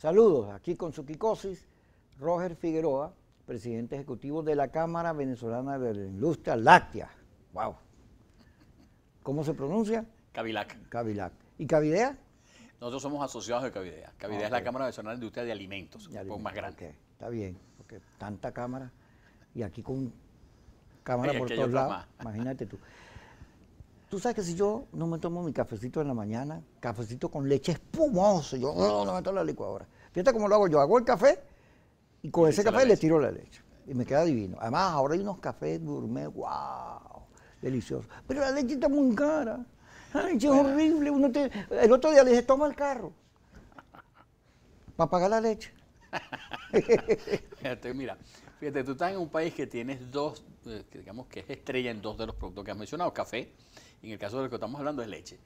Saludos, aquí con su quicosis, Roger Figueroa, presidente ejecutivo de la Cámara Venezolana de la Industria Láctea. ¡Wow! ¿Cómo se pronuncia? Cavilac. Cavilac. ¿Y Cavidea? Nosotros somos asociados de Cavidea. Cavidea ah, es la Cámara Nacional de Industria de Alimentos, un poco más grande. Está bien, porque tanta cámara y aquí con cámara por todos lados. Imagínate tú. Tú sabes que si yo no me tomo mi cafecito en la mañana, cafecito con leche espumoso, yo no, me tomo la licuadora. Fíjate cómo lo hago yo. Hago el café y con ese café le tiro la leche. Y me queda divino. Además, ahora hay unos cafés gourmet, wow, deliciosos. Pero la leche está muy cara. La leche es horrible. El otro día le dije, toma el carro para pagar la leche. fíjate, mira, fíjate, tú estás en un país que tienes dos, eh, digamos que es estrella en dos de los productos que has mencionado, café en el caso de lo que estamos hablando es leche.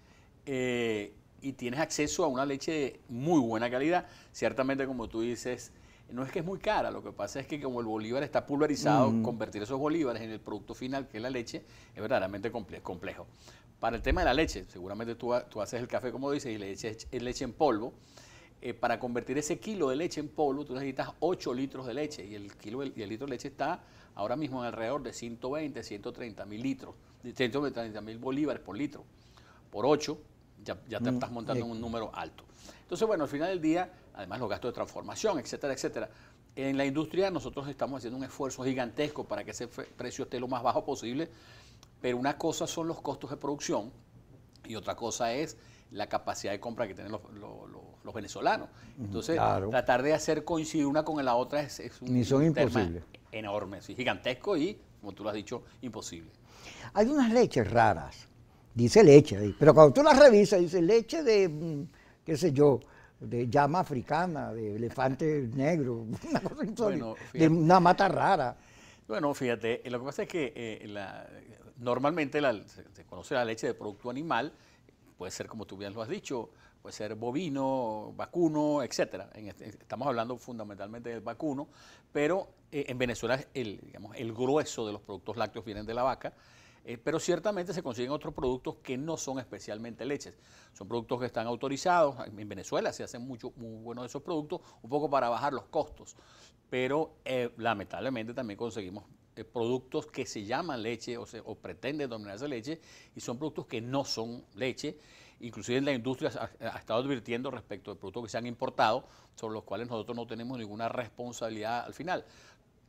Eh, y tienes acceso a una leche de muy buena calidad. Ciertamente, como tú dices, no es que es muy cara, lo que pasa es que como el bolívar está pulverizado, convertir esos bolívares en el producto final, que es la leche, es verdaderamente complejo. Para el tema de la leche, seguramente tú, haces el café, como dices, y le eches leche en polvo. Eh, para convertir ese kilo de leche en polvo, tú necesitas 8 litros de leche y el, kilo, y el litro de leche está ahora mismo en alrededor de 120, 130 mil litros, 130 mil bolívares por litro. Por 8, ya, te mm, estás montando en un número alto. Entonces, bueno, al final del día, además los gastos de transformación, etcétera, etcétera. En la industria nosotros estamos haciendo un esfuerzo gigantesco para que ese precio esté lo más bajo posible, pero una cosa son los costos de producción y otra cosa es la capacidad de compra que tienen los, los venezolanos. Entonces, tratar de hacer coincidir una con la otra es, un enorme, sí, gigantesco y, como tú lo has dicho, imposible. Hay unas leches raras, dice leche, pero cuando tú las revisas, dice leche de, mm, qué sé yo, de llama africana, de elefante negro, una cosa insólita, de una mata rara. Bueno, fíjate, lo que pasa es que eh, normalmente se, conoce la leche de producto animal, puede ser como tú bien lo has dicho, puede ser bovino, vacuno, etcétera. Este, estamos hablando fundamentalmente del vacuno, pero eh, en Venezuela el, digamos, el grueso de los productos lácteos vienen de la vaca. Eh, pero ciertamente se consiguen otros productos que no son especialmente leches. Son productos que están autorizados. En Venezuela se hacen mucho, muy buenos esos productos, un poco para bajar los costos. Pero eh, lamentablemente también conseguimos productos que se llaman leche o, o pretenden dominarse leche y son productos que no son leche Inclusive la industria ha, estado advirtiendo respecto de productos que se han importado, sobre los cuales nosotros no tenemos ninguna responsabilidad al final.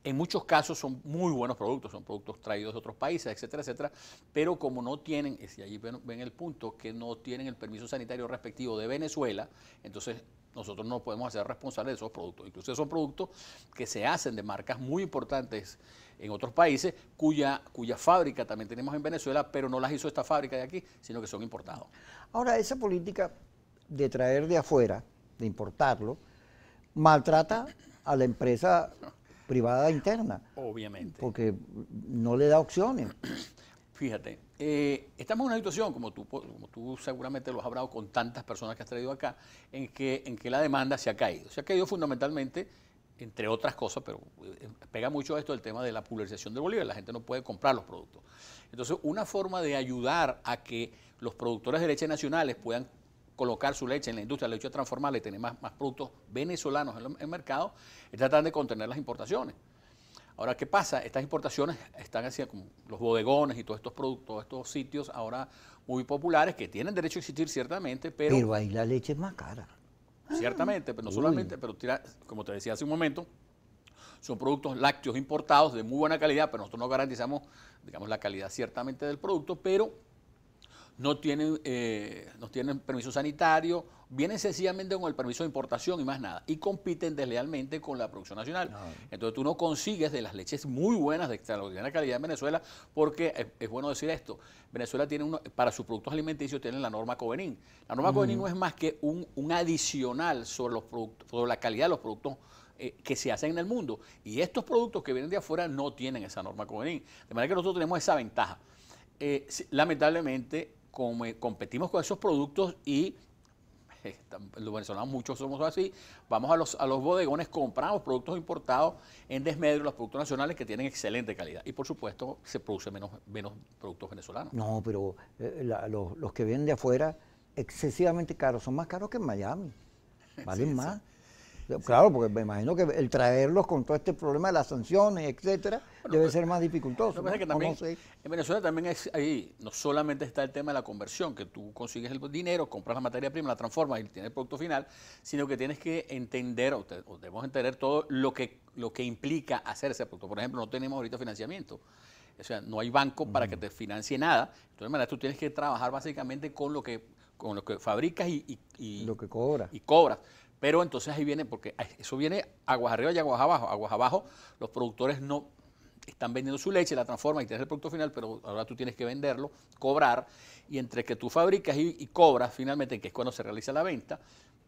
En muchos casos son muy buenos productos, son productos traídos de otros países, etcétera, etcétera, pero como no tienen, y allí ven el punto, que no tienen el permiso sanitario respectivo de Venezuela, entonces nosotros no podemos hacer responsables de esos productos. Incluso son productos que se hacen de marcas muy importantes en otros países, cuya, cuya fábrica también tenemos en Venezuela, pero no las hizo esta fábrica de aquí, sino que son importados. Ahora, esa política de traer de afuera, de importarlo, maltrata a la empresa privada interna. Obviamente. Porque no le da opciones. Fíjate, eh, estamos en una situación, como tú, como tú seguramente lo has hablado con tantas personas que has traído acá, en que, en que la demanda se ha caído. Se ha caído fundamentalmente, entre otras cosas, pero eh, pega mucho esto el tema de la pulverización de Bolívar. La gente no puede comprar los productos. Entonces, una forma de ayudar a que los productores de leche nacionales puedan colocar su leche en la industria, la leche transformada, y tener más, más productos venezolanos en el mercado, es tratar de contener las importaciones. Ahora, ¿qué pasa? Estas importaciones están hacia los bodegones y todos estos productos, estos sitios ahora muy populares que tienen derecho a existir ciertamente, pero... Pero ahí la leche es más cara. Ah, ciertamente, pero no solamente, pero tira, como te decía hace un momento, son productos lácteos importados de muy buena calidad, pero nosotros no garantizamos, digamos, la calidad ciertamente del producto, pero no tienen, eh, no tienen permiso sanitario, vienen sencillamente con el permiso de importación y más nada, y compiten deslealmente con la producción nacional. Ah. Entonces tú no consigues de las leches muy buenas, de extraordinaria calidad en Venezuela, porque es, bueno decir esto, Venezuela tiene, uno, para sus productos alimenticios, tienen la norma Covenin. La norma Covenin no es más que un, adicional sobre, los productos, sobre la calidad de los productos eh, que se hacen en el mundo. Y estos productos que vienen de afuera no tienen esa norma Covenin. De manera que nosotros tenemos esa ventaja. Eh, lamentablemente, eh, competimos con esos productos y eh, los venezolanos muchos somos así, vamos a los, a los bodegones, compramos productos importados en desmedro, los productos nacionales que tienen excelente calidad. Y por supuesto se produce menos, menos productos venezolanos. No, pero eh, los, que vienen de afuera excesivamente caros, son más caros que en Miami, valen más. Claro, porque me imagino que el traerlos con todo este problema de las sanciones, etcétera, debe ser más dificultoso. En Venezuela también es ahí, no solamente está el tema de la conversión, que tú consigues el dinero, compras la materia prima, la transformas y tienes el producto final, sino que tienes que entender, o, debemos entender todo lo que, lo que implica hacerse ese producto. Por ejemplo, no tenemos ahorita financiamiento. O sea, no hay banco para que te financie nada. Entonces, manera, tú tienes que trabajar básicamente con lo que, con lo que fabricas lo que cobras. Y cobras. Pero entonces ahí viene, porque eso viene aguas arriba y aguas abajo. Aguas abajo, los productores no están vendiendo su leche, la transforman y tienes el producto final, pero ahora tú tienes que venderlo, cobrar, y entre que tú fabricas y, y cobras finalmente, que es cuando se realiza la venta,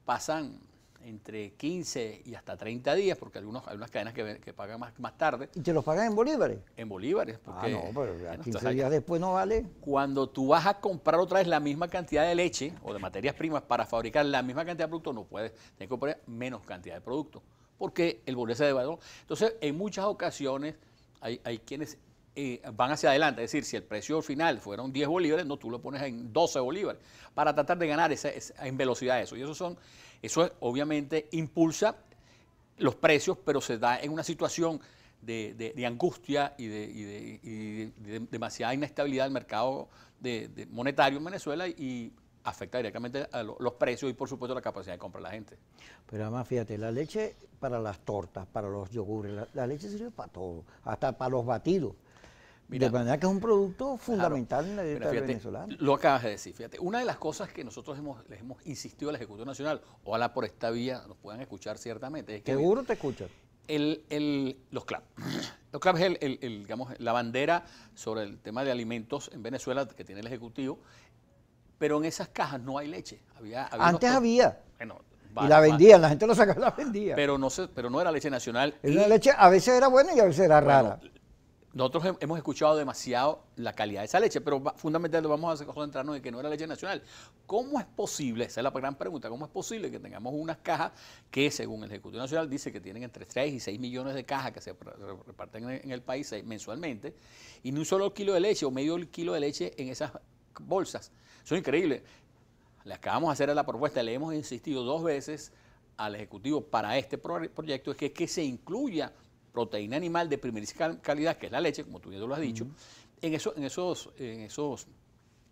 pasan entre 15 y hasta 30 días, porque algunos, hay unas cadenas que, pagan más, más tarde. ¿Y te los pagan en bolívares? En bolívares. Porque, ah, no, pero 15 días después no vale. Cuando tú vas a comprar otra vez la misma cantidad de leche o de materias primas para fabricar la misma cantidad de producto, no puedes, tienes que comprar menos cantidad de producto, porque el bolívar se devaluó. Entonces, en muchas ocasiones hay, hay quienes eh, van hacia adelante. Es decir, si el precio final fueron 10 bolívares, no, tú lo pones en 12 bolívares para tratar de ganar en velocidad eso. Y esos son eso obviamente impulsa los precios, pero se da en una situación de, angustia y, de, demasiada inestabilidad del mercado monetario en Venezuela y afecta directamente a los precios y por supuesto la capacidad de compra de la gente. Pero además, fíjate, la leche para las tortas, para los yogures, la leche sirve para todo, hasta para los batidos de manera que es un producto fundamental en la dieta venezolana. Lo acabas de decir, fíjate. Una de las cosas que nosotros hemos, les hemos insistido al Ejecutivo Nacional, o a la por esta vía nos puedan escuchar ciertamente. Es que Seguro te escuchan. El, el, los CLAP. Los CLAP es el, digamos, la bandera sobre el tema de alimentos en Venezuela que tiene el Ejecutivo, pero en esas cajas no hay leche. Antes había. y la vendían, la gente lo sacaba y la vendía. Pero no, se, pero no era leche nacional. Era leche, a veces era buena y a veces era rara. Nosotros hemos escuchado demasiado la calidad de esa leche, pero fundamentalmente vamos a centrarnos en que no era leche nacional. ¿Cómo es posible? Esa es la gran pregunta. ¿Cómo es posible que tengamos unas cajas que, según el Ejecutivo Nacional, dice que tienen entre 3 y 6 millones de cajas que se reparten en el país mensualmente, y ni un solo kilo de leche o medio kilo de leche en esas bolsas? Eso es increíble. Le acabamos de hacer a la propuesta, le hemos insistido dos veces al Ejecutivo para este proyecto, es que se incluya proteína animal de primerísima calidad, que es la leche, como tú ya lo has dicho, en, eso, en, esos, en, esos,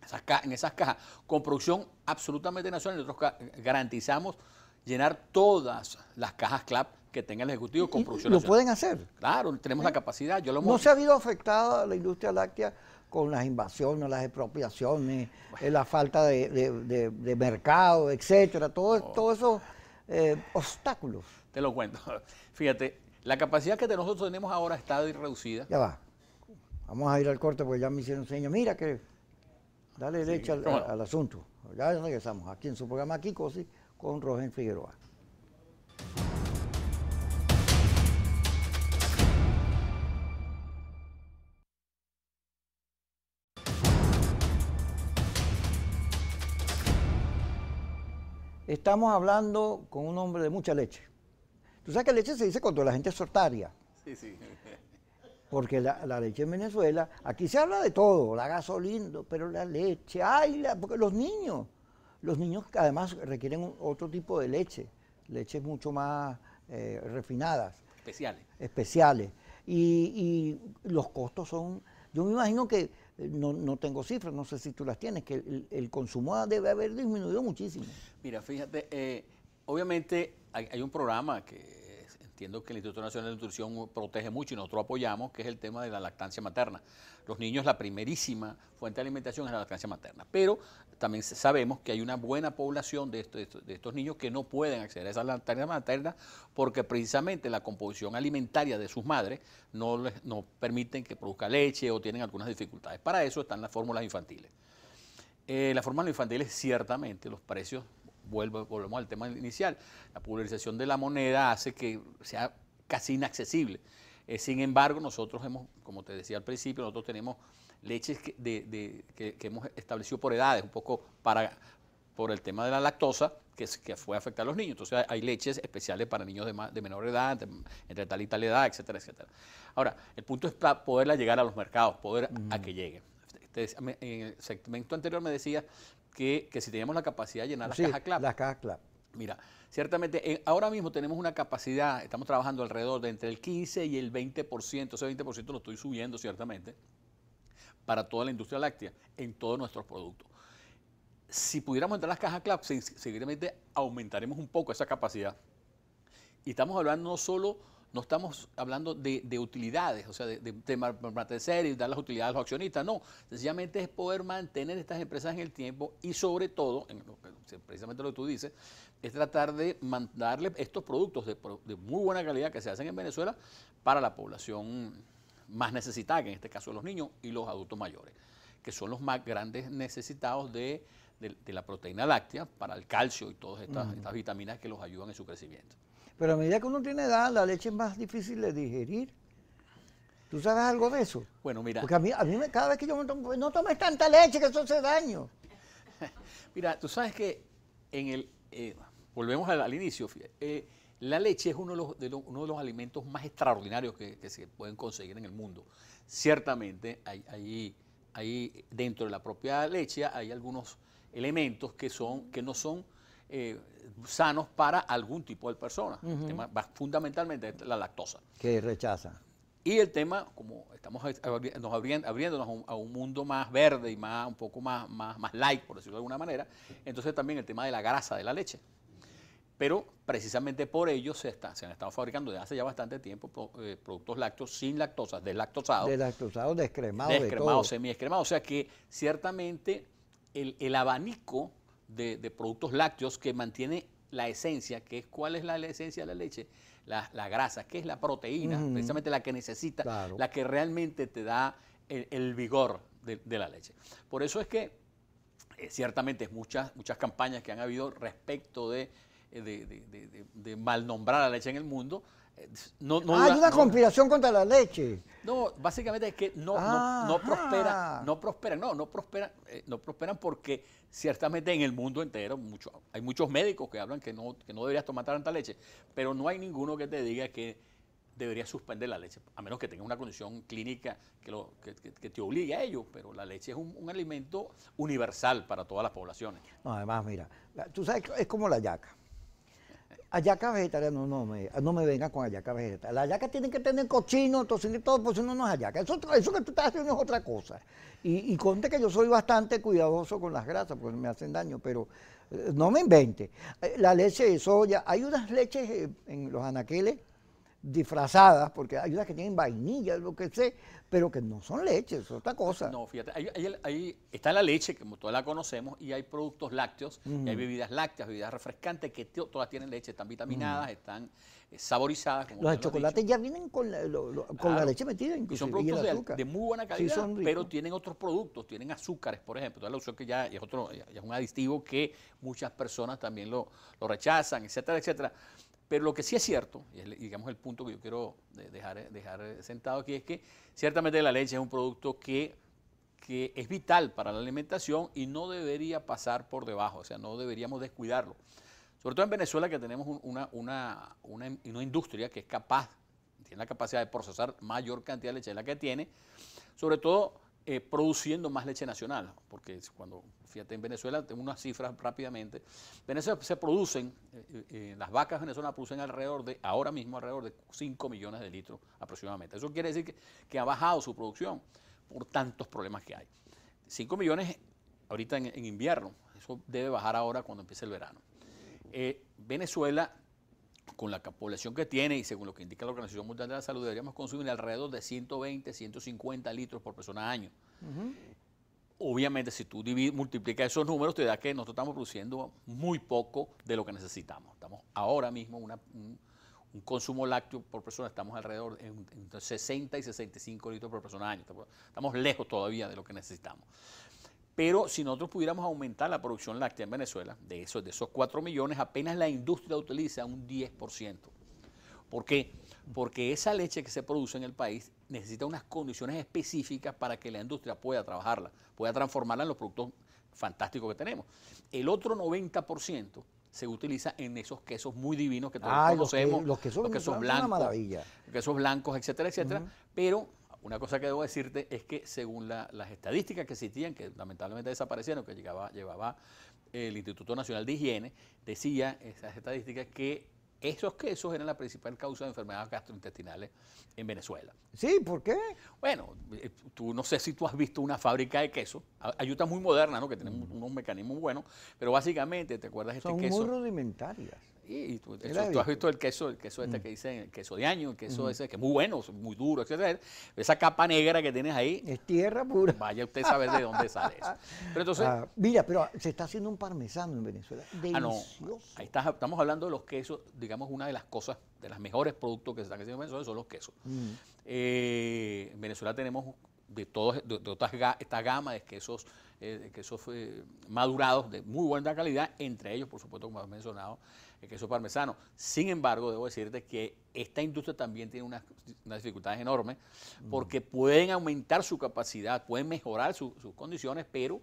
esas en esas cajas, con producción absolutamente nacional, nosotros garantizamos llenar todas las cajas CLAP que tenga el Ejecutivo con producción ¿Lo pueden hacer? Claro, tenemos la ¿Eh? capacidad. ¿No se ha habido afectada la industria láctea con las invasiones, las expropiaciones, eh, la falta de, mercado, etcétera? Todos esos eh, obstáculos. Te lo cuento. Fíjate, la capacidad que de nosotros tenemos ahora está reducida. Ya va. Vamos a ir al corte porque ya me hicieron señas. Mira que dale leche al, asunto. Ya regresamos aquí en su programa Kiko, sí, con Rogen Figueroa. Estamos hablando con un hombre de mucha leche Tú sabes que leche se dice cuando la gente es sortaria. Sí, sí. Porque la, leche en Venezuela, aquí se habla de todo, la gasolina, pero la leche, ay, porque los niños, los niños además requieren otro tipo de leche, leches mucho más eh, refinadas. Especiales. Especiales. Y, los costos son, yo me imagino que, eh, no, tengo cifras, no sé si tú las tienes, que el, consumo debe haber disminuido muchísimo. Mira, fíjate, eh, obviamente hay, un programa que entiendo que el Instituto Nacional de Nutrición protege mucho y nosotros apoyamos, que es el tema de la lactancia materna. Los niños, la primerísima fuente de alimentación es la lactancia materna, pero también sabemos que hay una buena población de estos, niños que no pueden acceder a esa lactancia materna porque precisamente la composición alimentaria de sus madres no les no permiten que produzca leche o tienen algunas dificultades. Para eso están las fórmulas infantiles. Eh, las fórmulas infantiles ciertamente los precios vuelvo, volvemos al tema inicial, la pulverización de la moneda hace que sea casi inaccesible. Eh, sin embargo, nosotros hemos, como te decía al principio, nosotros tenemos leches que, de, de, que, hemos establecido por edades, un poco para, por el tema de la lactosa, que, que fue a afectar a los niños. Entonces hay leches especiales para niños de, de menor edad, entre tal y tal edad, etcétera, etcétera. Ahora, el punto es para poderla llegar a los mercados, poder a que llegue en el segmento anterior me decía que, si teníamos la capacidad de llenar las caja cajas CLAP. Las cajas CLAP. Mira, ciertamente ahora mismo tenemos una capacidad, estamos trabajando alrededor de entre el 15 y el 20%, ese 20% lo estoy subiendo ciertamente, para toda la industria láctea, en todos nuestros productos. Si pudiéramos entrar a las cajas CLAP, seguramente aumentaremos un poco esa capacidad. Y estamos hablando no solo no estamos hablando de, utilidades, o sea, de, de, y dar las utilidades a los accionistas, no, sencillamente es poder mantener estas empresas en el tiempo y sobre todo, precisamente lo que tú dices, es tratar de mandarle estos productos de, de muy buena calidad que se hacen en Venezuela para la población más necesitada, que en este caso los niños y los adultos mayores, que son los más grandes necesitados de de, la proteína láctea para el calcio y todas estas, vitaminas que los ayudan en su crecimiento. Pero a medida que uno tiene edad, la leche es más difícil de digerir. ¿Tú sabes algo de eso? Bueno, mira. Porque a mí, me, cada vez que yo me tomo, pues, no tomes tanta leche que eso hace daño. mira, tú sabes que en el, eh, volvemos al, inicio, eh, la leche es uno de, los, uno de los alimentos más extraordinarios que, se pueden conseguir en el mundo. Ciertamente, hay, dentro de la propia leche hay algunos elementos que, son, que no son eh, sanos para algún tipo de persona. el tema fundamentalmente la lactosa. Que rechaza. Y el tema, como estamos nos abriéndonos a un, mundo más verde y más un poco más, más, más light, por decirlo de alguna manera, entonces también el tema de la grasa de la leche. Pero precisamente por ello se, se han estado fabricando desde hace ya bastante tiempo eh, productos lácteos sin lactosa, deslactosados. Deslactosados, descremados. Descremados, de semiescremados. O sea que ciertamente el, abanico de, productos lácteos que mantiene la esencia, que es cuál es la, esencia de la leche, la, grasa, que es la proteína, precisamente la que necesita, la que realmente te da el, vigor de, la leche. Por eso es que eh, ciertamente muchas, muchas campañas que han habido respecto de eh, de, de, la leche en el mundo no, hay ah, una conspiración contra la leche. No, básicamente es que no, no, ah, ah. prospera, no prosperan, no, no prosperan, eh, no prosperan porque ciertamente en el mundo entero mucho, hay muchos médicos que hablan que no, que no deberías tomar tanta leche, pero no hay ninguno que te diga que deberías suspender la leche, a menos que tengas una condición clínica que, lo, que, te obligue a ello, pero la leche es un, alimento universal para todas las poblaciones. No, además, mira, tú sabes, que es como la yaca. Ayaca vegetariana, no, me, no venga con ayaca vegetariana. La ayaca tiene que tener cochino, tocino y todo, pues no no es ayaca. Eso, que tú estás haciendo es otra cosa. Y, y conte que yo soy bastante cuidadoso con las grasas porque me hacen daño, pero eh, no me invente. Eh, la leche de soya, hay unas leches eh, en los anaqueles disfrazadas, porque hay unas que tienen vainilla, lo que sé, pero que no son leches, es otra cosa. No, fíjate, ahí ahí está la leche, como todas la conocemos, y hay productos lácteos, y hay bebidas lácteas, bebidas refrescantes, que todas tienen leche, están vitaminadas, están eh, saborizadas. los chocolates ya vienen con la, con leche metida, incluso. son productos y de, de, muy buena calidad, pero tienen otros productos, tienen azúcares, por ejemplo. Entonces, la uso que ya es, otro, es un aditivo que muchas personas también lo, lo rechazan, etcétera, etcétera. Pero lo que sí es cierto, y digamos el punto que yo quiero dejar, dejar sentado aquí, es que ciertamente la leche es un producto que, es vital para la alimentación y no debería pasar por debajo, o sea, no deberíamos descuidarlo. Sobre todo en Venezuela que tenemos una, una, una industria que es capaz, tiene la capacidad de procesar mayor cantidad de leche de la que tiene, sobre todo eh, produciendo más leche nacional, porque cuando, fíjate, en Venezuela, tengo unas cifras rápidamente, Venezuela se producen, eh, eh, las vacas venezolanas producen alrededor de, ahora mismo alrededor de 5 millones de litros aproximadamente. Eso quiere decir que, ha bajado su producción por tantos problemas que hay. 5 millones ahorita en, en invierno, eso debe bajar ahora cuando empiece el verano. Venezuela con la población que tiene y según lo que indica la Organización Mundial de la Salud, deberíamos consumir alrededor de 120, 150 litros por persona al año. Obviamente, si tú multiplicas esos números, te da que nosotros estamos produciendo muy poco de lo que necesitamos. Estamos ahora mismo un, consumo lácteo por persona, estamos alrededor de 60 y 65 litros por persona al año. Estamos lejos todavía de lo que necesitamos. Pero si nosotros pudiéramos aumentar la producción láctea en Venezuela, de esos, de esos 4 millones, apenas la industria utiliza un 10%. ¿Por qué? Porque esa leche que se produce en el país necesita unas condiciones específicas para que la industria pueda trabajarla, pueda transformarla en los productos fantásticos que tenemos. El otro 90% se utiliza en esos quesos muy divinos que todos ah, conocemos, los, que, son quesos, blancos, quesos blancos, etcétera, etcétera, pero una cosa que debo decirte es que según las estadísticas que existían, que lamentablemente desaparecieron, que llegaba, llevaba el Instituto Nacional de Higiene, decía esas estadísticas que esos quesos eran la principal causa de enfermedades gastrointestinales en Venezuela. Sí, ¿por qué? Bueno, eh, tú no sé si tú has visto una fábrica de queso, Ayuta muy moderna, ¿no? Que tienen mm. unos mecanismos buenos, pero básicamente, ¿te acuerdas de este queso? Son muy rudimentarias. Y tú, has visto el queso, el queso este mm. que dicen, el queso de año, el queso ese que es muy bueno, muy duro, etcétera. Esa capa negra que tienes ahí. Es tierra pura. Vaya usted a saber de dónde sale eso. Pero ah, mira, pero se está haciendo un parmesano en Venezuela. Ah, no. Ahí estamos hablando de los quesos, digamos, una de las cosas, de los mejores productos que se están haciendo en Venezuela son los quesos. Mm. Eh, en Venezuela tenemos de todas de, esta gama de quesos, eh, de quesos eh, madurados de muy buena calidad, entre ellos, por supuesto, como has mencionado queso parmesano. Sin embargo, debo decirte que esta industria también tiene unas, dificultades enormes porque pueden aumentar su capacidad, pueden mejorar sus condiciones, pero...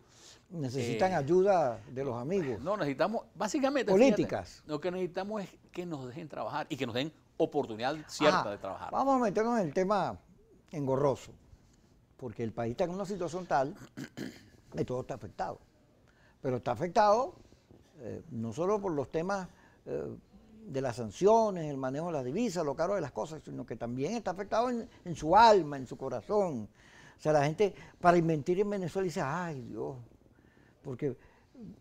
Necesitan eh, ayuda de los amigos. No, necesitamos, básicamente... Políticas. lo que necesitamos es que nos dejen trabajar y que nos den oportunidad cierta de trabajar. Vamos a meternos en el tema engorroso, porque el país está en una situación tal que todo está afectado. Pero está afectado eh, no solo por los temas de las sanciones, el manejo de las divisas, lo caro de las cosas, sino que también está afectado en, su alma, en su corazón. O sea, la gente para inventir en Venezuela dice, ay Dios, porque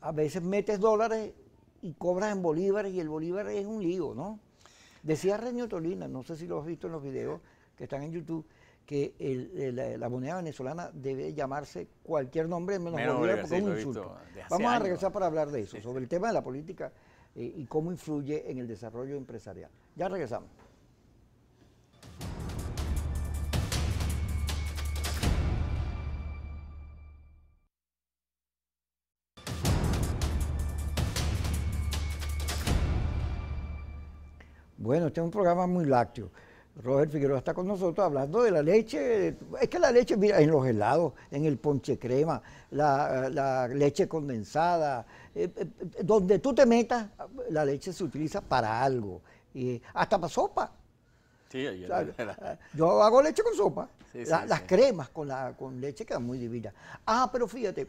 a veces metes dólares y cobras en bolívares y el bolívar es un lío, ¿no? Decía Reño Tolina, no sé si lo has visto en los videos que están en YouTube, que la, moneda venezolana debe llamarse cualquier nombre menos, bolívar porque es un insulto. Vamos a regresar para hablar de eso, sobre el tema de la política eh, y cómo influye en el desarrollo empresarial. Ya regresamos. Bueno, este es un programa muy lácteo. Roger Figueroa está con nosotros hablando de la leche. Es que la leche, mira, en los helados, en el ponche crema, la, leche condensada, eh, eh, eh, donde tú te metas, la leche se utiliza para algo, y hasta para sopa. Sí, yo, yo hago leche con sopa. las cremas con, la, con leche quedan muy divinas. Ah, pero fíjate,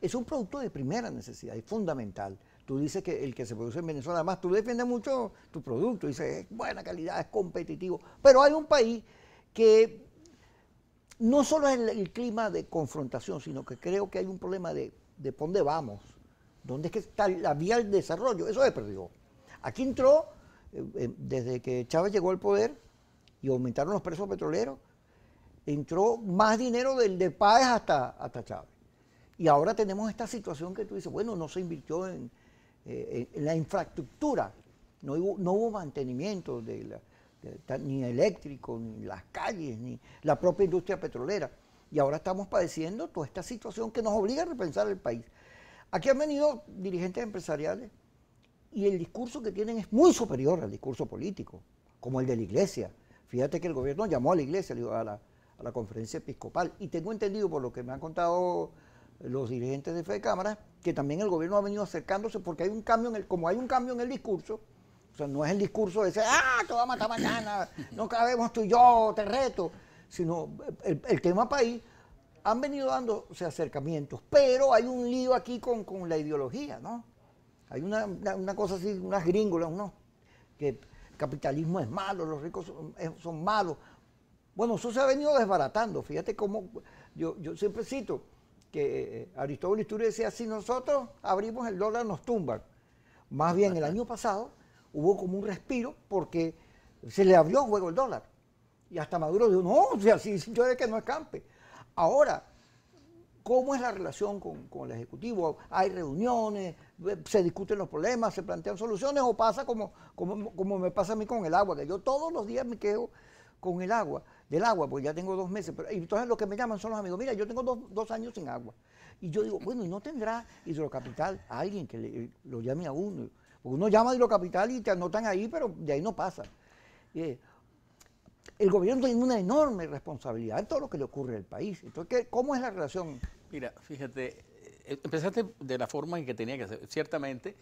es un producto de primera necesidad, es fundamental. Tú dices que el que se produce en Venezuela, más, tú defiendes mucho tu producto, dices, es buena calidad, es competitivo. Pero hay un país que no solo es el, clima de confrontación, sino que creo que hay un problema de, de dónde vamos, dónde es que está la vía del desarrollo. Eso es perdido. Aquí entró, eh, eh, desde que Chávez llegó al poder y aumentaron los precios petroleros, entró más dinero del de Páez hasta, hasta Chávez. Y ahora tenemos esta situación que tú dices, bueno, no se invirtió en, eh, en la infraestructura. No hubo, mantenimiento ni eléctrico, ni las calles, ni la propia industria petrolera. Y ahora estamos padeciendo toda esta situación que nos obliga a repensar el país. Aquí han venido dirigentes empresariales y el discurso que tienen es muy superior al discurso político, como el de la iglesia. Fíjate que el gobierno llamó a la iglesia a la conferencia episcopal y tengo entendido por lo que me han contado los dirigentes de Fede Cámara, que también el gobierno ha venido acercándose porque hay un cambio en el, como hay un cambio en el discurso, o sea, no es el discurso de ese, ah, te va a matar mañana, no cabemos tú y yo, te reto, sino el, tema país, han venido dándose acercamientos, pero hay un lío aquí con, la ideología, ¿no? Hay una, cosa así, unas gringolas, ¿no? Que el capitalismo es malo, los ricos son, eh, son malos. Bueno, eso se ha venido desbaratando, fíjate cómo, yo, yo siempre cito, que eh, Aristóbulo Turi decía, si nosotros abrimos el dólar nos tumban. Más bien el año pasado hubo como un respiro porque se le abrió juego el dólar. Y hasta Maduro dijo, no, si, yo de que no escampe. Ahora, ¿cómo es la relación con, el Ejecutivo? ¿Hay reuniones? ¿Se discuten los problemas? ¿Se plantean soluciones? ¿O pasa como, me pasa a mí con el agua? Que yo todos los días me quedo con el agua del agua, porque ya tengo dos meses. Pero, y entonces los que me llaman son los amigos, mira, yo tengo dos, dos años sin agua. Y yo digo, bueno, y no tendrá hidrocapital alguien que lo llame a uno. Porque uno llama a hidrocapital y te anotan ahí, pero de ahí no pasa. Eh, el gobierno tiene una enorme responsabilidad en todo lo que le ocurre al país. Entonces, ¿cómo es la relación? Mira, fíjate, eh, empezaste de la forma en que tenía que ser. Ciertamente,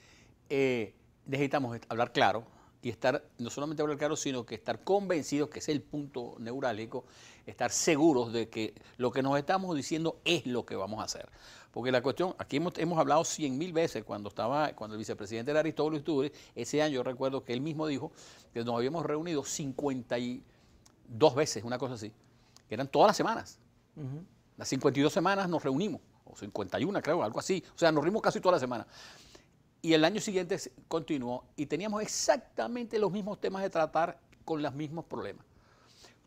eh, necesitamos hablar claro, y estar, no solamente hablar claro, sino que estar convencidos, que es el punto neurálgico, estar seguros de que lo que nos estamos diciendo es lo que vamos a hacer. Porque la cuestión, aquí hemos, hemos hablado cien mil veces cuando estaba, cuando el vicepresidente era Aristóbulo Iturbe, ese año yo recuerdo que él mismo dijo que nos habíamos reunido 52 veces, una cosa así, que eran todas las semanas. Las 52 semanas nos reunimos, o 51 creo, algo así. O sea, nos reunimos casi todas las semanas. Y el año siguiente continuó y teníamos exactamente los mismos temas de tratar con los mismos problemas.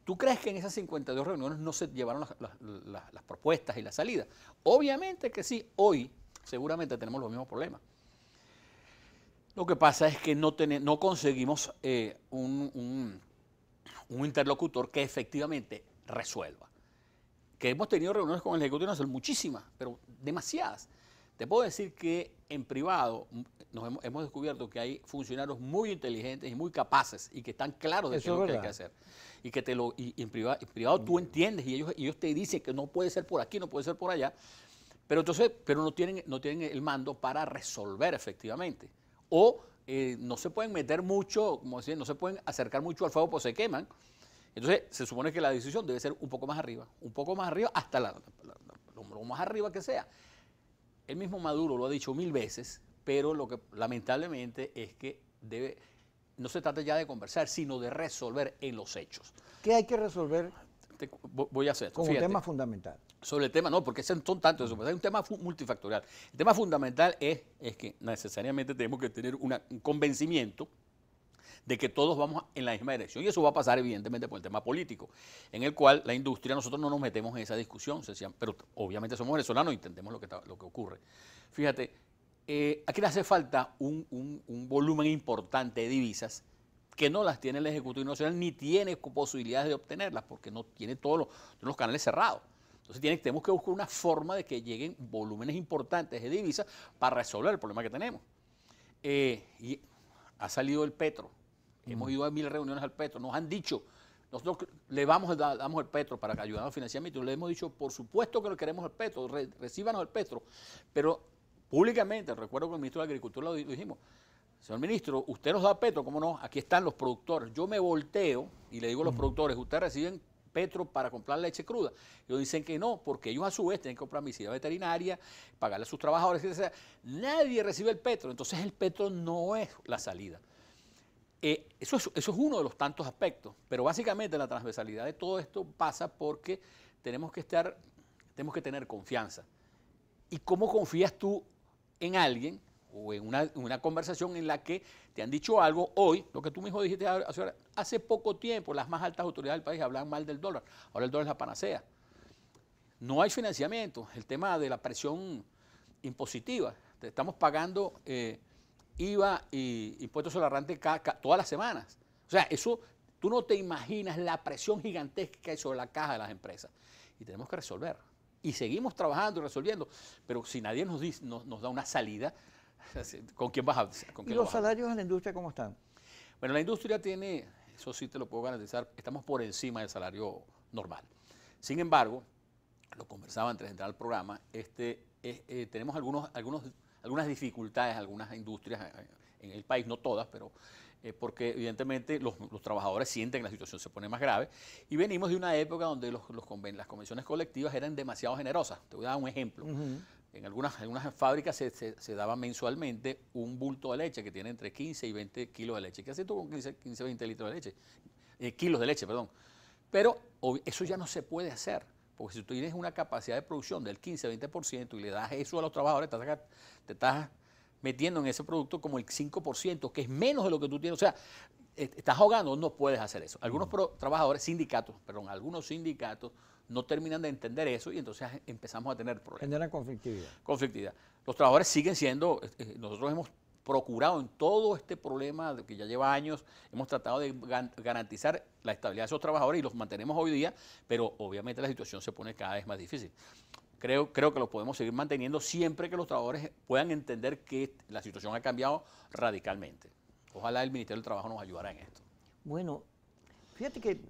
¿Tú crees que en esas 52 reuniones no se llevaron las, propuestas y la salida? Obviamente que sí, hoy seguramente tenemos los mismos problemas. Lo que pasa es que no, conseguimos eh, un, interlocutor que efectivamente resuelva. Que hemos tenido reuniones con el Ejecutivo Nacional, muchísimas, pero demasiadas. Te puedo decir que en privado mm, nos hemos, descubierto que hay funcionarios muy inteligentes y muy capaces y que están claros de qué es lo que hay que hacer. Y que te lo, en, privado, tú entiendes y ellos, ellos te dicen que no puede ser por aquí, no puede ser por allá. Pero entonces, pero no tienen, no tienen el mando para resolver efectivamente. O eh, no se pueden meter mucho, como decía, no se pueden acercar mucho al fuego, porque se queman. Entonces, se supone que la decisión debe ser un poco más arriba, un poco más arriba, hasta la, lo más arriba que sea el mismo Maduro lo ha dicho mil veces, pero lo que lamentablemente es que debe, no se trata ya de conversar, sino de resolver en los hechos. ¿Qué hay que resolver? voy a hacer. Como un tema fundamental. Sobre el tema, no, porque son tantos, hay un tema multifactorial. El tema fundamental es, es que necesariamente tenemos que tener un convencimiento de que todos vamos en la misma dirección. Y eso va a pasar, evidentemente, por el tema político, en el cual la industria, nosotros no nos metemos en esa discusión, se decían, pero obviamente somos venezolanos, intentemos lo que, lo que ocurre. Fíjate, eh, aquí le hace falta un, volumen importante de divisas que no las tiene el Ejecutivo Nacional ni tiene posibilidades de obtenerlas porque no tiene todos los, los canales cerrados. Entonces tenemos que buscar una forma de que lleguen volúmenes importantes de divisas para resolver el problema que tenemos. Eh, y ha salido el petro, Hemos mm. ido a mil reuniones al Petro, nos han dicho, nosotros le vamos damos el Petro para que ayudamos al financiamiento, le hemos dicho, por supuesto que lo queremos el Petro, recibanos el Petro, pero públicamente, recuerdo que el ministro de Agricultura lo dijimos, Señor ministro, usted nos da petro, ¿cómo no? Aquí están los productores. Yo me volteo y le digo a los mm. productores, ¿ustedes reciben petro para comprar leche cruda? Ellos dicen que no, porque ellos a su vez tienen que comprar medicina veterinaria, pagarle a sus trabajadores, etc. Nadie recibe el petro, entonces el petro no es la salida. Eh, eso, es, uno de los tantos aspectos, pero básicamente la transversalidad de todo esto pasa porque tenemos que estar, tenemos que tener confianza. ¿Y cómo confías tú en alguien o en una, conversación en la que te han dicho algo hoy, lo que tú mismo dijiste hace, poco tiempo, las más altas autoridades del país hablan mal del dólar, ahora el dólar es la panacea. No hay financiamiento, el tema de la presión impositiva, estamos pagando eh, iba y, impuestos sobre Solarrante todas las semanas. O sea, eso tú no te imaginas la presión gigantesca que hay sobre la caja de las empresas. Y tenemos que resolver. Y seguimos trabajando y resolviendo. Pero si nadie nos, da una salida, ¿con quién vas a...? Con ¿Y los salarios en la industria cómo están? Bueno, la industria tiene, eso sí te lo puedo garantizar, estamos por encima del salario normal. Sin embargo, lo conversaba antes de entrar al programa, este, eh, eh, tenemos algunos, algunos algunas dificultades, algunas industrias eh, eh, en el país, no todas, pero eh, porque evidentemente los, trabajadores sienten que la situación se pone más grave. Y venimos de una época donde los, las convenciones colectivas eran demasiado generosas. Te voy a dar un ejemplo. En algunas, fábricas se, se, daba mensualmente un bulto de leche que tiene entre 15 y 20 kilos de leche. ¿Qué haces tú con 15, o 20 litros de leche? kilos de leche, perdón. Pero eso ya no se puede hacer. Porque si tú tienes una capacidad de producción del 15-20% y le das eso a los trabajadores, te estás, metiendo en ese producto como el 5%, que es menos de lo que tú tienes. O sea, estás ahogando, no puedes hacer eso. Algunos mm. trabajadores, sindicatos, perdón, algunos sindicatos no terminan de entender eso y entonces empezamos a tener problemas. Generan conflictividad. Conflictividad. Los trabajadores siguen siendo, eh, eh, nosotros hemos procurado en todo este problema que ya lleva años, hemos tratado de garantizar la estabilidad de esos trabajadores y los mantenemos hoy día, pero obviamente la situación se pone cada vez más difícil. Creo, creo que lo podemos seguir manteniendo siempre que los trabajadores puedan entender que la situación ha cambiado radicalmente. Ojalá el Ministerio del Trabajo nos ayudara en esto. Bueno, fíjate que eh,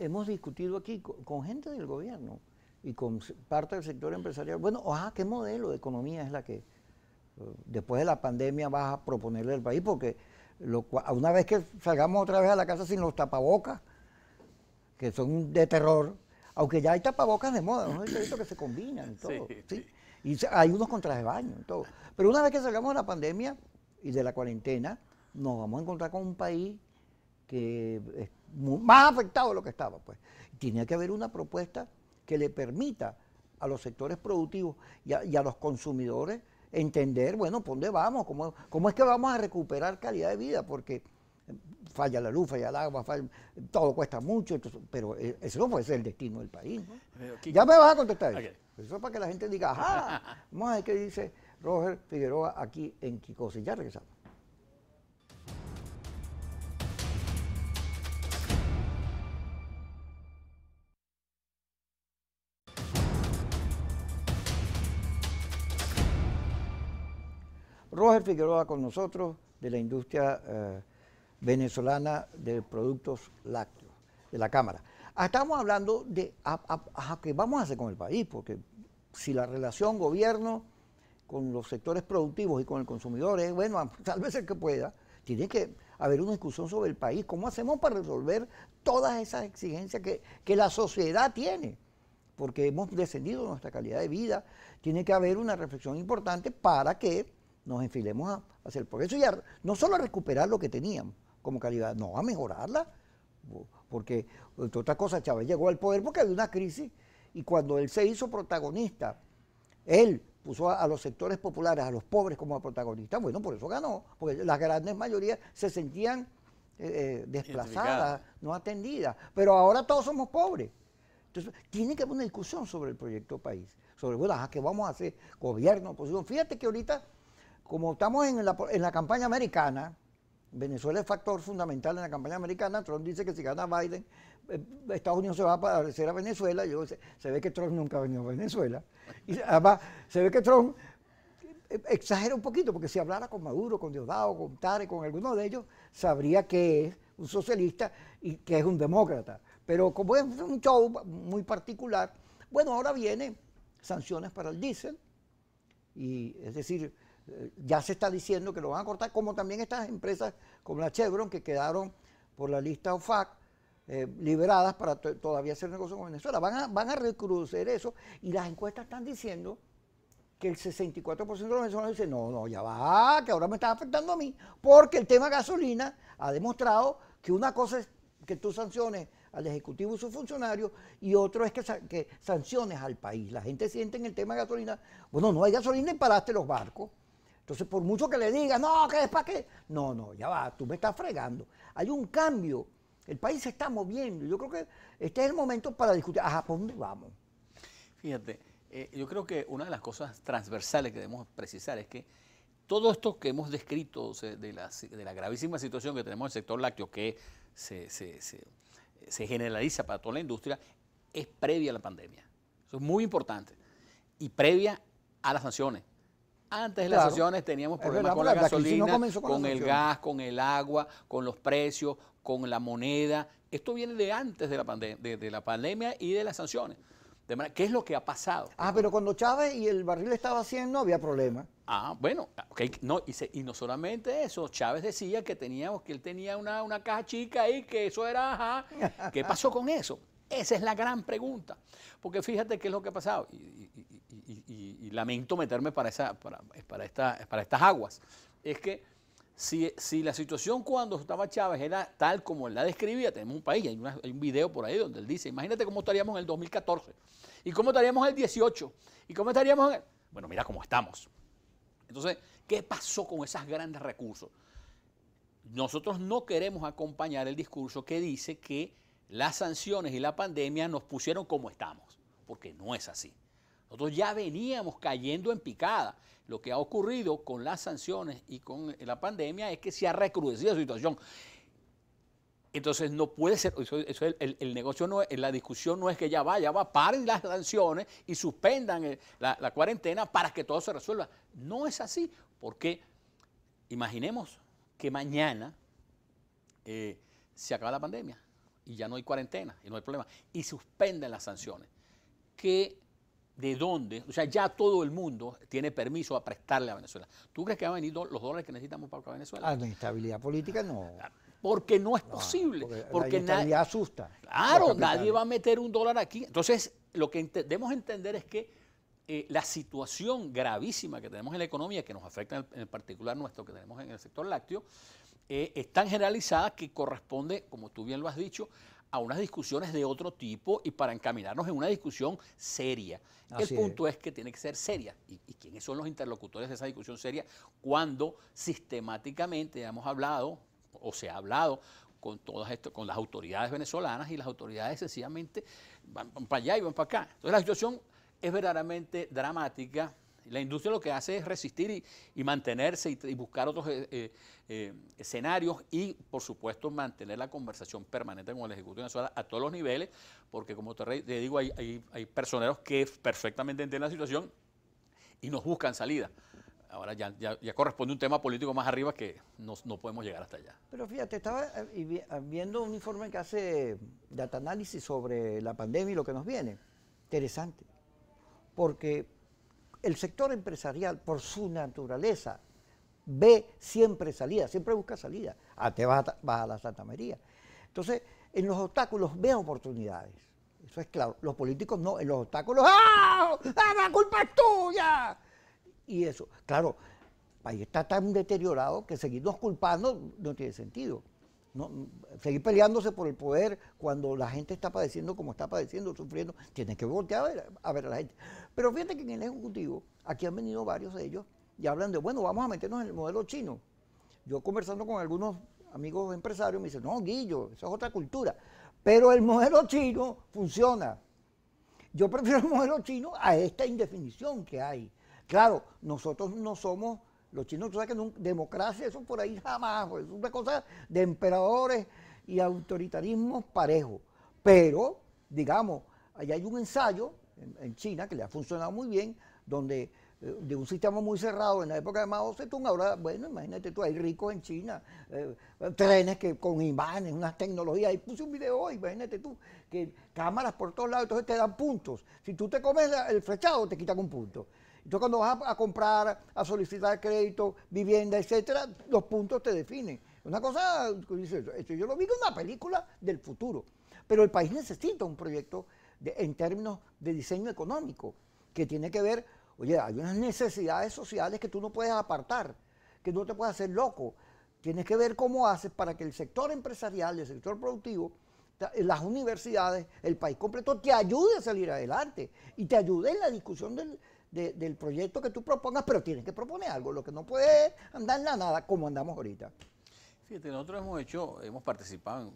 hemos discutido aquí con, gente del gobierno y con parte del sector empresarial. Bueno, ojalá, ah, ¿qué modelo de economía es la que, después de la pandemia vas a proponerle al país, porque lo, una vez que salgamos otra vez a la casa sin los tapabocas, que son de terror, aunque ya hay tapabocas de moda, ¿no? que se combinan y todo, sí, y hay unos contras de baño y todo. Pero una vez que salgamos de la pandemia y de la cuarentena, nos vamos a encontrar con un país que es más afectado de lo que estaba, pues. Tiene que haber una propuesta que le permita a los sectores productivos y a los consumidores entender, bueno, ¿por dónde vamos? ¿Cómo, ¿Cómo es que vamos a recuperar calidad de vida? Porque eh, falla la luz, falla el agua, todo cuesta mucho, pero eh, eso no puede ser el destino del país. Ya me vas a contestar eso. Eso es para que la gente diga, ajá, ver qué dice Roger Figueroa aquí en Quicose. Ya regresamos. Roger Figueroa con nosotros de la industria eh, venezolana de productos lácteos, de la Cámara. Ah, estamos hablando de ah, ah, qué vamos a hacer con el país, porque si la relación gobierno con los sectores productivos y con el consumidor es, bueno, tal vez el que pueda, tiene que haber una discusión sobre el país, cómo hacemos para resolver todas esas exigencias que, que la sociedad tiene, porque hemos descendido nuestra calidad de vida, tiene que haber una reflexión importante para que nos enfilemos a hacer el progreso y no solo a recuperar lo que teníamos como calidad, no, a mejorarla. Porque, entre otras cosas, Chávez llegó al poder porque había una crisis y cuando él se hizo protagonista, él puso a, los sectores populares, a los pobres como protagonistas, bueno, por eso ganó, porque las grandes mayorías se sentían eh, eh, desplazadas, no atendidas, pero ahora todos somos pobres. Entonces, tiene que haber una discusión sobre el proyecto país, sobre, bueno, ¿qué vamos a hacer? Gobierno, oposición. Fíjate que ahorita como estamos en la, campaña americana, Venezuela es factor fundamental en la campaña americana, Trump dice que si gana Biden, eh, Estados Unidos se va a parecer a Venezuela, Yo, se, ve que Trump nunca ha venido a Venezuela, y además se ve que Trump eh, exagera un poquito, porque si hablara con Maduro, con Diosdado, con Tare, con alguno de ellos, sabría que es un socialista y que es un demócrata. Pero como es un show muy particular, bueno, ahora vienen sanciones para el diésel, y es decir, ya se está diciendo que lo van a cortar, como también estas empresas como la Chevron que quedaron por la lista OFAC eh, liberadas para todavía hacer negocio con Venezuela. Van a, van a recrudecer eso y las encuestas están diciendo que el 64% de los venezolanos dicen no, no, ya va, que ahora me está afectando a mí, porque el tema gasolina ha demostrado que una cosa es que tú sanciones al Ejecutivo y sus funcionarios, y otro es que, que sanciones al país. La gente siente en el tema de gasolina, bueno, no hay gasolina y paraste los barcos. Entonces, por mucho que le digan, no, que es para qué. No, no, ya va, tú me estás fregando. Hay un cambio. El país se está moviendo. Yo creo que este es el momento para discutir, ajá, ¿por dónde vamos? Fíjate, eh, yo creo que una de las cosas transversales que debemos precisar es que todo esto que hemos descrito de, la, gravísima situación que tenemos en el sector lácteo, que se generaliza para toda la industria, es previa a la pandemia. Eso es muy importante. Y previa a las sanciones, antes de las sanciones teníamos problemas con la, gasolina, con, el gas, con el agua, con los precios, con la moneda. Esto viene de antes de la, de, la pandemia y de las sanciones. ¿Qué es lo que ha pasado? Ah, pero cuando Chávez y el barril estaba haciendo había problemas. Ah, bueno, no, y, no solamente eso, Chávez decía que teníamos, que él tenía una, caja chica ahí, que eso era, ajá. ¿Qué pasó con eso? Esa es la gran pregunta. Porque fíjate qué es lo que ha pasado y, lamento meterme para, esa, para, eh, estas aguas, es que si, la situación cuando estaba Chávez era tal como la describía, tenemos un país, hay, un video por ahí donde él dice, imagínate cómo estaríamos en el 2014, y cómo estaríamos en el 18, y cómo estaríamos en el... Bueno, mira cómo estamos. Entonces, ¿qué pasó con esos grandes recursos? Nosotros no queremos acompañar el discurso que dice que las sanciones y la pandemia nos pusieron como estamos, porque no es así. Nosotros ya veníamos cayendo en picada. Lo que ha ocurrido con las sanciones y con la pandemia es que se ha recrudecido la situación. Entonces no puede ser, el, negocio no la discusión no es que ya vaya, va, paren las sanciones y suspendan eh, la, cuarentena para que todo se resuelva. No es así, porque imaginemos que mañana eh, se acaba la pandemia y ya no hay cuarentena y no hay problema y suspenden las sanciones. ¿Qué de dónde, o sea, ya todo el mundo tiene permiso a prestarle a Venezuela. ¿Tú crees que van a venir los dólares que necesitamos para Venezuela? Ah, la instabilidad política no. Porque no es posible. Porque, nadie asusta. Claro, nadie va a meter un dólar aquí. Entonces, lo que debemos entender es que eh, la situación gravísima que tenemos en la economía, que nos afecta en, particular nuestro, que tenemos en el sector lácteo, eh, es tan generalizada que corresponde, como tú bien lo has dicho, a unas discusiones de otro tipo y para encaminarnos en una discusión seria. el punto es. que tiene que ser seria. ¿Y, quiénes son los interlocutores de esa discusión seria? Cuando sistemáticamente hemos hablado o se ha hablado con todas esto, con las autoridades venezolanas y las autoridades sencillamente van para allá y van para acá. Entonces la situación es verdaderamente dramática la industria lo que hace es resistir y, mantenerse y, buscar otros eh, eh, eh, escenarios y, por supuesto, mantener la conversación permanente con el Ejecutivo Nacional a todos los niveles, porque como te, digo, hay, personeros que perfectamente entienden la situación y nos buscan salida. Ahora ya, ya, corresponde un tema político más arriba que no, no, podemos llegar hasta allá. Pero fíjate, estaba ah, viendo un informe que hace data análisis sobre la pandemia y lo que nos viene. Interesante. Porque el sector empresarial, por su naturaleza, ve siempre salida, siempre busca salida. Ah, te vas a, vas a la Santa María. Entonces, en los obstáculos ve oportunidades. Eso es claro. Los políticos no, en los obstáculos, ¡ah! ¡Ah, la culpa es tuya! Y eso, claro, ahí está tan deteriorado que seguirnos culpando no tiene sentido. No, seguir peleándose por el poder cuando la gente está padeciendo como está padeciendo, sufriendo, tiene que voltear a ver, a la gente. Pero fíjate que en el Ejecutivo, aquí han venido varios de ellos y hablan de, bueno, vamos a meternos en el modelo chino. Yo conversando con algunos amigos empresarios me dicen, no, Guillo, esa es otra cultura. Pero el modelo chino funciona. Yo prefiero el modelo chino a esta indefinición que hay. Claro, nosotros no somos los chinos, no sabes que democracia, eso por ahí jamás, es una cosa de emperadores y autoritarismos parejos. Pero, digamos, allá hay un ensayo en, China que le ha funcionado muy bien, donde eh, de un sistema muy cerrado en la época de Mao Zedong, ahora, bueno, imagínate tú, hay ricos en China, eh, trenes que con imanes, unas tecnologías, ahí puse un video hoy, imagínate tú, que cámaras por todos lados, entonces te dan puntos. Si tú te comes el flechado, te quitan un punto. Entonces, cuando vas a, comprar, a solicitar crédito, vivienda, etcétera, los puntos te definen. Una cosa, esto yo lo vi en una película del futuro. Pero el país necesita un proyecto en términos de diseño económico, que tiene que ver, oye, hay unas necesidades sociales que tú no puedes apartar, que no te puedes hacer loco. Tienes que ver cómo haces para que el sector empresarial, el sector productivo, eh, las universidades, el país completo, te ayude a salir adelante y te ayude en la discusión del, del proyecto que tú propongas, pero tienes que proponer algo. Lo que no puede andar en la nada como andamos ahorita. Fíjate, nosotros hemos hecho, hemos participado en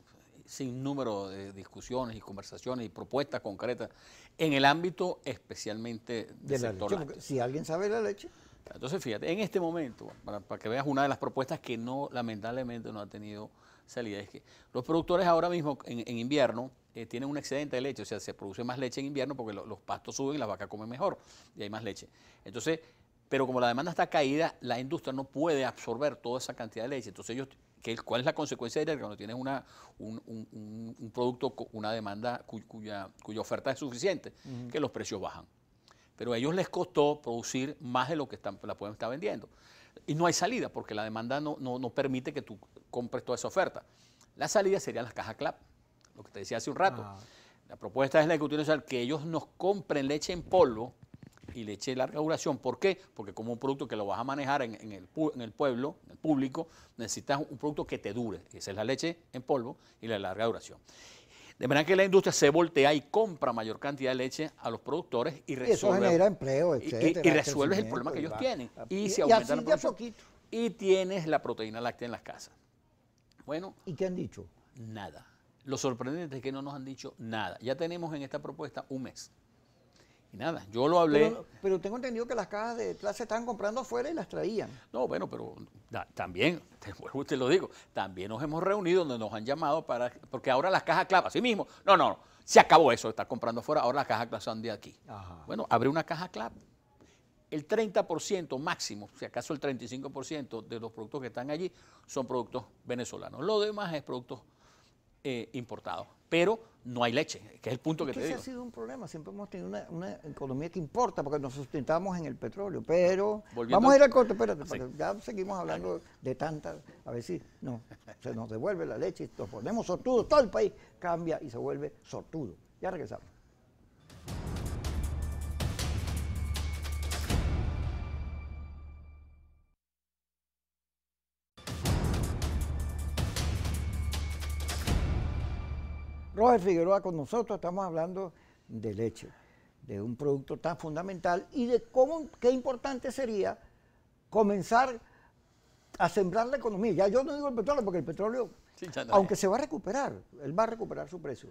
sin número de discusiones y conversaciones y propuestas concretas en el ámbito especialmente del de sector Si alguien sabe la leche. Entonces, fíjate, en este momento, para, que veas una de las propuestas que no, lamentablemente, no ha tenido salida, es que los productores ahora mismo, en invierno, eh, tienen un excedente de leche, o sea, se produce más leche en invierno porque los pastos suben y las vacas comen mejor y hay más leche. Entonces, pero como la demanda está caída, la industria no puede absorber toda esa cantidad de leche. Entonces ellos, ¿cuál es la consecuencia directa cuando tienes una, un, un, producto, una demanda cuya, oferta es suficiente? Que los precios bajan. Pero a ellos les costó producir más de lo que están, la pueden estar vendiendo. Y no hay salida porque la demanda no, no, no permite que tú compres toda esa oferta. La salida serían las cajas CLAP lo que te decía hace un rato. Ah. La propuesta es la de que ellos nos compren leche en polvo y leche de larga duración. ¿Por qué? Porque como un producto que lo vas a manejar en, el, pueblo, en el público, necesitas un producto que te dure. Esa es la leche en polvo y la de larga duración. De manera que la industria se voltea y compra mayor cantidad de leche a los productores y resuelve. empleo, el problema que ellos tienen. Y, se aumenta Y tienes la proteína láctea en las casas. Bueno. ¿Y qué han dicho? Nada. Lo sorprendente es que no nos han dicho nada. Ya tenemos en esta propuesta un mes. Y nada, yo lo hablé. Pero, tengo entendido que las cajas de clase estaban comprando afuera y las traían. No, bueno, pero también, te, vuelvo te lo digo, también nos hemos reunido donde nos han llamado para. Porque ahora las cajas clave, así mismo. No, no, no, se acabó eso de estar comprando afuera, ahora las cajas clave son de aquí. Bueno, abre una caja clave. El 30% máximo, si acaso el 35% de los productos que están allí son productos venezolanos. Lo demás es productos eh, importado, Pero no hay leche, que es el punto que, te ese digo. ha sido un problema, siempre hemos tenido una, economía que importa porque nos sustentamos en el petróleo, pero vamos a ir al corte, espérate, ya seguimos hablando de tantas, a ver si no, se nos devuelve la leche y nos ponemos sortudos, todo el país cambia y se vuelve sortudo. Ya regresamos. Roger Figueroa con nosotros, estamos hablando de leche, de un producto tan fundamental y de cómo, qué importante sería comenzar a sembrar la economía. Ya yo no digo el petróleo, porque el petróleo, aunque se va a recuperar, él va a recuperar su precio,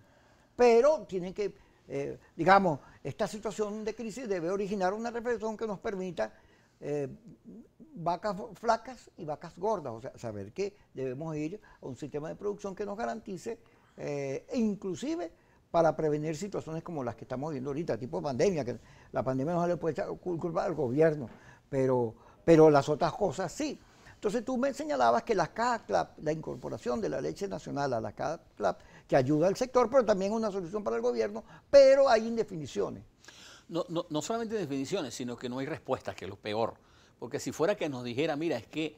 pero tiene que, eh, digamos, esta situación de crisis debe originar una reflexión que nos permita eh, vacas flacas y vacas gordas, o sea, saber que debemos ir a un sistema de producción que nos garantice eh, e inclusive para prevenir situaciones como las que estamos viendo ahorita, tipo pandemia, que la pandemia no se le puede echar culpa al gobierno, pero, pero las otras cosas sí. Entonces tú me señalabas que la CACLAP, la incorporación de la leche nacional a la CACLAP, que ayuda al sector, pero también es una solución para el gobierno, pero hay indefiniciones. No, no solamente indefiniciones sino que no hay respuestas, que es lo peor. Porque si fuera que nos dijera, mira, es que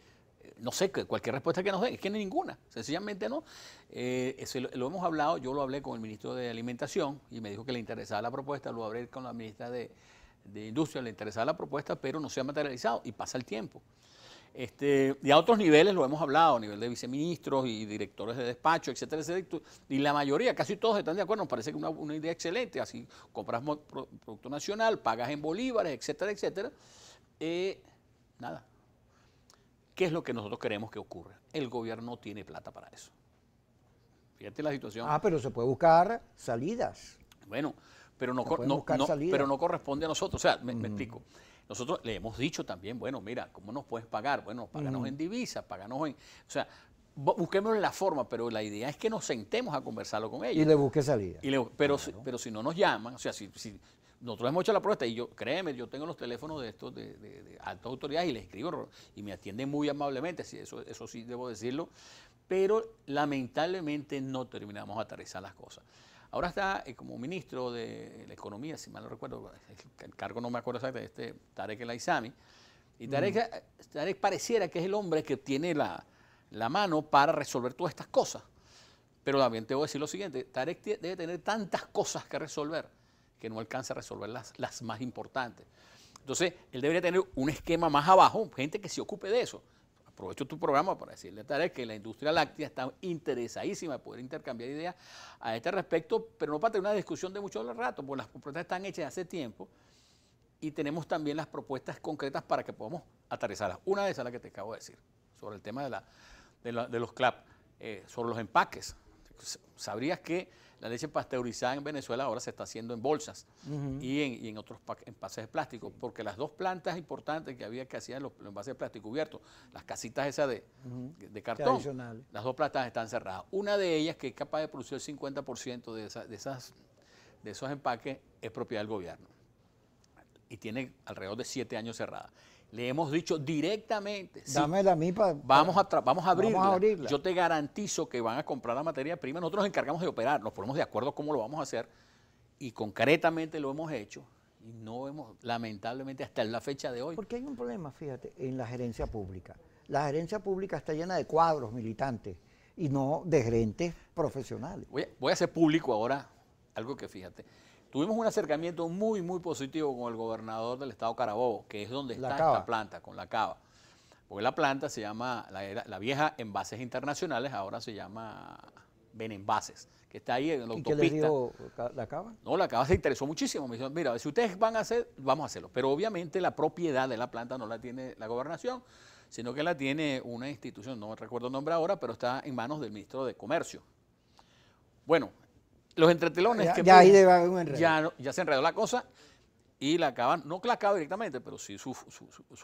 no sé, cualquier respuesta que nos den, es que no ninguna, sencillamente no. Eh, lo, hemos hablado, yo lo hablé con el ministro de Alimentación y me dijo que le interesaba la propuesta, lo hablé con la ministra de, Industria, le interesaba la propuesta, pero no se ha materializado y pasa el tiempo. Este, y a otros niveles lo hemos hablado, a nivel de viceministros y directores de despacho, etcétera, etcétera. Y la mayoría, casi todos están de acuerdo, nos parece que una, una idea excelente, así compras producto nacional, pagas en bolívares, etcétera, etcétera. Eh, nada. ¿Qué es lo que nosotros queremos que ocurra? El gobierno no tiene plata para eso. Fíjate la situación. Ah, pero se puede buscar salidas. Bueno, pero no, pero no corresponde a nosotros. O sea, me, mm. explico. Nosotros le hemos dicho también, bueno, mira, ¿cómo nos puedes pagar? Bueno, páganos mm. en divisas, páganos en... O sea, busquemos la forma, pero la idea es que nos sentemos a conversarlo con ellos. Y le busque salida. Y pero, si, pero si no nos llaman, o sea, si, nosotros hemos hecho la propuesta y yo, créeme, yo tengo los teléfonos de estos de, altas autoridades y les escribo y me atienden muy amablemente, sí, eso, eso sí debo decirlo, pero lamentablemente no terminamos de aterrizar las cosas. Ahora está eh, como ministro de la Economía, si mal no recuerdo, el cargo no me acuerdo exactamente, este Tarek El Aizami, y mm. eh, Tarek, pareciera que es el hombre que tiene la, la mano para resolver todas estas cosas. Pero también te voy a decir lo siguiente, Tarek debe tener tantas cosas que resolver que no alcanza a resolver las, más importantes. Entonces, él debería tener un esquema más abajo, gente que se ocupe de eso. Aprovecho tu programa para decirle a Tarek que la industria láctea está interesadísima en poder intercambiar ideas a este respecto, pero no para tener una discusión de mucho rato, porque las propuestas están hechas hace tiempo y tenemos también las propuestas concretas para que podamos aterrizarlas. Una de esas es la que te acabo de decir, sobre el tema de, la, de, los CLAP, eh, sobre los empaques. Sabrías que la leche pasteurizada en Venezuela ahora se está haciendo en bolsas y, en, en, otros envases de plástico, porque las dos plantas importantes que había que hacían los, envases de plástico cubiertos, las casitas esas de, de cartón, las dos plantas están cerradas. Una de ellas, que es capaz de producir el 50% de, esas, de esos empaques, es propiedad del gobierno y tiene alrededor de siete años cerrada. Le hemos dicho directamente. dame la a Vamos a, vamos a abrirla. Vamos Yo te garantizo que van a comprar la materia prima. Nosotros nos encargamos de operar, nos ponemos de acuerdo cómo lo vamos a hacer y concretamente lo hemos hecho. Y no hemos, lamentablemente, hasta la fecha de hoy. Porque hay un problema, fíjate, en la gerencia pública. La gerencia pública está llena de cuadros militantes y no de gerentes profesionales. Voy a, voy a hacer público ahora algo que fíjate. Tuvimos un acercamiento muy, muy positivo con el gobernador del estado Carabobo, que es donde está esta planta, con la cava. Porque la planta se llama, la, vieja Envases Internacionales, ahora se llama Benenvases, que está ahí en la autopista. ¿Y qué le la cava? No, la cava se interesó muchísimo. Me dijo, mira, si ustedes van a hacer, vamos a hacerlo. Pero obviamente la propiedad de la planta no la tiene la gobernación, sino que la tiene una institución, no recuerdo el nombre ahora, pero está en manos del ministro de Comercio. Bueno, los entretelones. Ya, que ya se enredó la cosa y la acaban, no clacado directamente, pero sí su,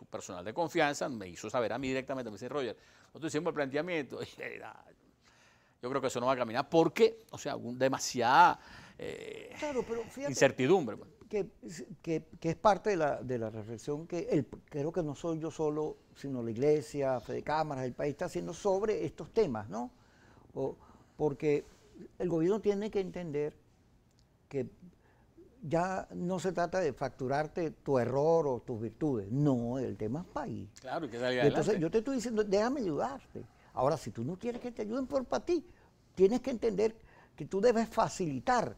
personal de confianza me hizo saber a mí directamente, me dice Roger, nosotros hicimos el planteamiento, yo creo que eso no va a caminar porque, o sea, demasiada eh, incertidumbre. Pues. Que, es parte de la, reflexión que creo que no soy yo solo, sino la iglesia, Fede Cámaras, el país está haciendo sobre estos temas, ¿no? O, porque el gobierno tiene que entender que ya no se trata de facturarte tu error o tus virtudes. No, el tema es país. Claro, que salga Entonces yo te estoy diciendo, déjame ayudarte. Ahora, si tú no quieres que te ayuden por para ti, tienes que entender que tú debes facilitar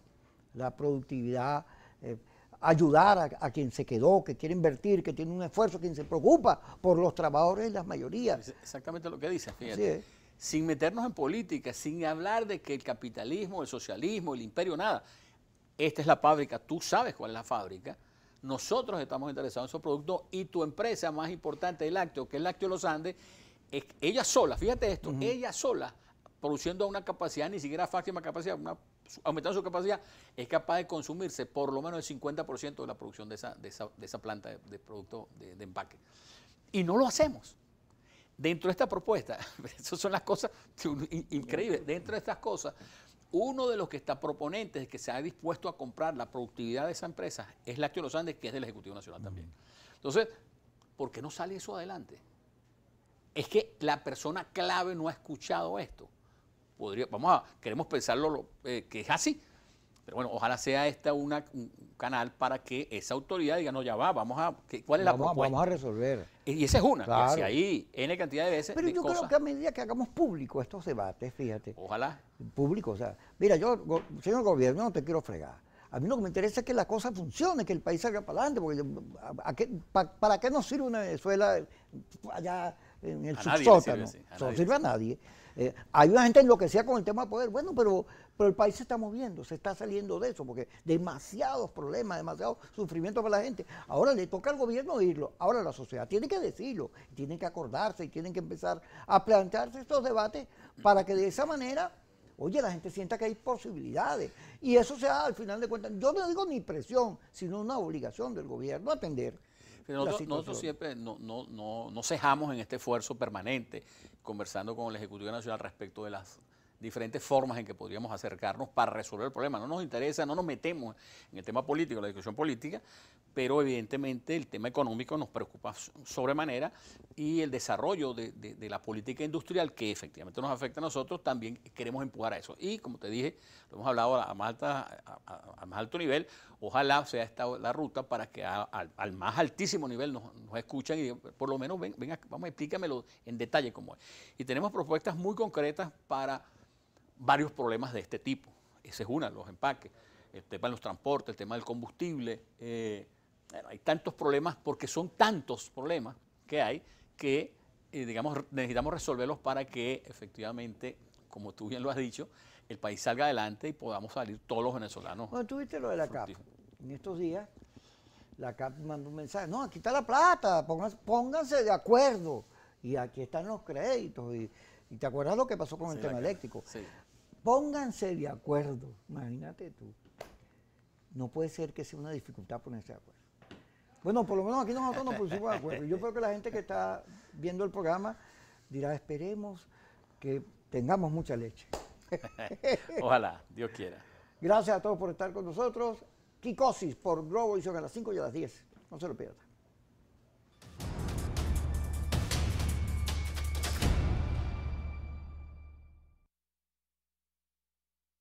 la productividad, eh, ayudar a, quien se quedó, que quiere invertir, que tiene un esfuerzo, quien se preocupa por los trabajadores y las mayorías. exactamente lo que dices, fíjate sin meternos en política, sin hablar de que el capitalismo, el socialismo, el imperio, nada. Esta es la fábrica, tú sabes cuál es la fábrica. Nosotros estamos interesados en su producto y tu empresa más importante el lácteo, que es Lácteo Los Andes, ella sola, fíjate esto, ella sola, produciendo a una capacidad, ni siquiera máxima capacidad, aumentando su capacidad, es capaz de consumirse por lo menos el 50% de la producción de esa, planta de, de producto de empaque. Y no lo hacemos dentro de esta propuesta, esas son las cosas increíbles, dentro de estas cosas, uno de los que está proponente de que se ha dispuesto a comprar la productividad de esa empresa es Lácteo Los Andes, que es del Ejecutivo Nacional también. Entonces, ¿por qué no sale eso adelante? Es que la persona clave no ha escuchado esto. Podría, vamos queremos pensarlo eh, que es así, bueno, ojalá sea esta una, un canal para que esa autoridad diga, no, ya va, vamos a, ¿cuál es la Vamos a resolver. Y, esa es una, claro. y ahí, N cantidad de veces. Pero yo creo que a medida que hagamos público estos debates, fíjate. Ojalá. Público, o sea, mira, yo, señor gobierno, no te quiero fregar. A mí lo que me interesa es que la cosa funcione, que el país salga para adelante, porque ¿para qué nos sirve una Venezuela allá en el a subsótano? no sirve a nadie. Eh, hay una gente enloquecida con el tema de poder. Bueno, pero pero el país se está moviendo, se está saliendo de eso, porque demasiados problemas, demasiado sufrimiento para la gente. Ahora le toca al gobierno irlo. ahora la sociedad tiene que decirlo, tiene que acordarse y tienen que empezar a plantearse estos debates para que de esa manera Oye, la gente sienta que hay posibilidades. Y eso sea, al final de cuentas, yo no digo ni presión, sino una obligación del gobierno atender. Pero nosotros, nosotros, siempre no, no, no, cejamos en este esfuerzo permanente, conversando con el Ejecutivo Nacional respecto de las diferentes formas en que podríamos acercarnos para resolver el problema. No nos interesa, no nos metemos en el tema político, la discusión política, pero evidentemente el tema económico nos preocupa sobremanera y el desarrollo de, la política industrial que efectivamente nos afecta a nosotros, también queremos empujar a eso. Y como te dije, lo hemos hablado a más, a, más alto nivel, ojalá sea esta la ruta para que al más altísimo nivel nos, escuchen y por lo menos ven, vamos, explícamelo en detalle cómo es. Y tenemos propuestas muy concretas para varios problemas de este tipo. Ese es uno, los empaques, el tema de los transportes, el tema del combustible. Eh, hay tantos problemas porque son tantos problemas que hay que, eh, digamos, necesitamos resolverlos para que efectivamente, como tú bien lo has dicho, el país salga adelante y podamos salir todos los venezolanos. Bueno, tuviste lo de la CAP. En estos días, la CAP mandó un mensaje, no, aquí está la plata, pónganse, de acuerdo. Y aquí están los créditos. Y, te acuerdas lo que pasó con el tema eléctrico. Sí pónganse de acuerdo. Imagínate tú. No puede ser que sea una dificultad ponerse de acuerdo. Bueno, por lo menos aquí nosotros nos pusimos de acuerdo. Yo creo que la gente que está viendo el programa dirá, esperemos que tengamos mucha leche. Ojalá, Dios quiera. Gracias a todos por estar con nosotros. Kikosis por Globo y son a las 5 y a las 10. No se lo pierdan.